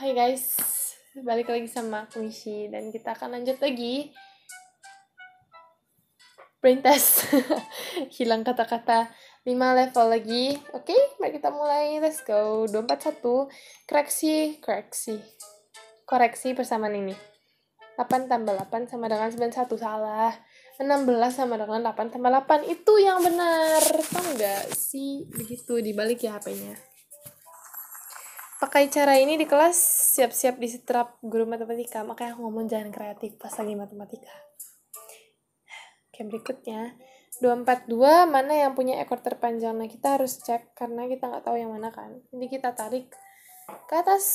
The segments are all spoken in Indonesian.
Hai guys, balik lagi sama aku Mishi dan kita akan lanjut lagi brain test. Hilang kata-kata 5 level lagi. Oke, okay, mari kita mulai. Let's go. 241 koreksi koreksi. Koreksi persamaan ini. 8 tambah 8 sama dengan 91 salah. 16 sama dengan 8 tambah 8 itu yang benar. Tahu nggak sih begitu dibalik ya HP-nya pakai cara ini di kelas siap-siap diserap guru matematika makanya aku ngomong jangan kreatif pas lagi matematika oke berikutnya 242 mana yang punya ekor terpanjang nah kita harus cek karena kita nggak tahu yang mana kan jadi kita tarik ke atas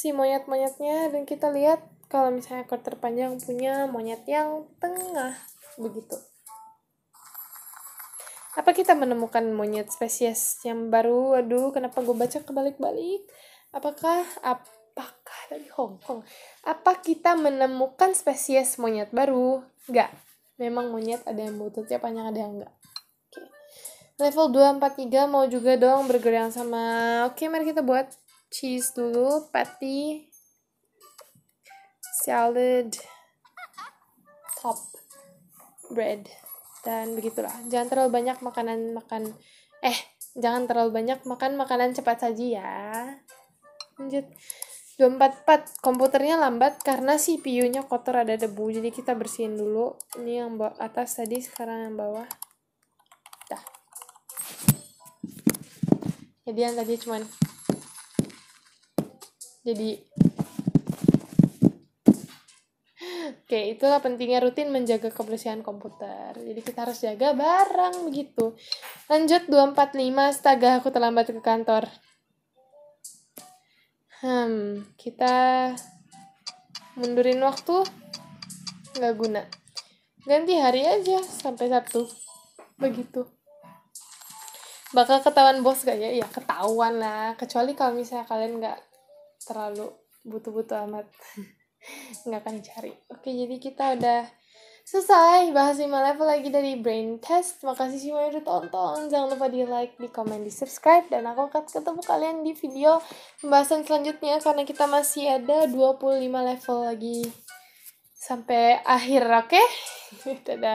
si monyet-monyetnya dan kita lihat kalau misalnya ekor terpanjang punya monyet yang tengah begitu apa kita menemukan monyet spesies yang baru aduh kenapa gue baca kebalik-balik apakah apakah dari Hong Kong apa kita menemukan spesies monyet baru enggak memang monyet ada yang bututnya panjang ada yang enggak oke level 243 mau juga dong bergerak sama oke mari kita buat cheese dulu patty salad top bread dan begitulah jangan terlalu banyak makanan makan eh jangan terlalu banyak makan makanan cepat saji ya lanjut 244 komputernya lambat karena CPU-nya kotor ada debu jadi kita bersihin dulu ini yang atas tadi sekarang yang bawah dah jadi yang tadi cuman jadi Oke, itulah pentingnya rutin menjaga kebersihan komputer. Jadi kita harus jaga barang begitu. Lanjut 245, astaga aku terlambat ke kantor. Hmm, kita mundurin waktu nggak guna. Ganti hari aja sampai Sabtu. Begitu. Bakal ketahuan bos gak ya? Ya ketahuan lah. Kecuali kalau misalnya kalian nggak terlalu butuh-butuh amat. nggak akan cari. Oke, jadi kita udah Selesai eh, bahas lima level lagi dari Brain Test. Makasih yang udah tonton. Jangan lupa di like, di komen, di subscribe. Dan aku akan ketemu kalian di video pembahasan selanjutnya. Karena kita masih ada 25 level lagi. Sampai akhir, oke? Okay? Dadah.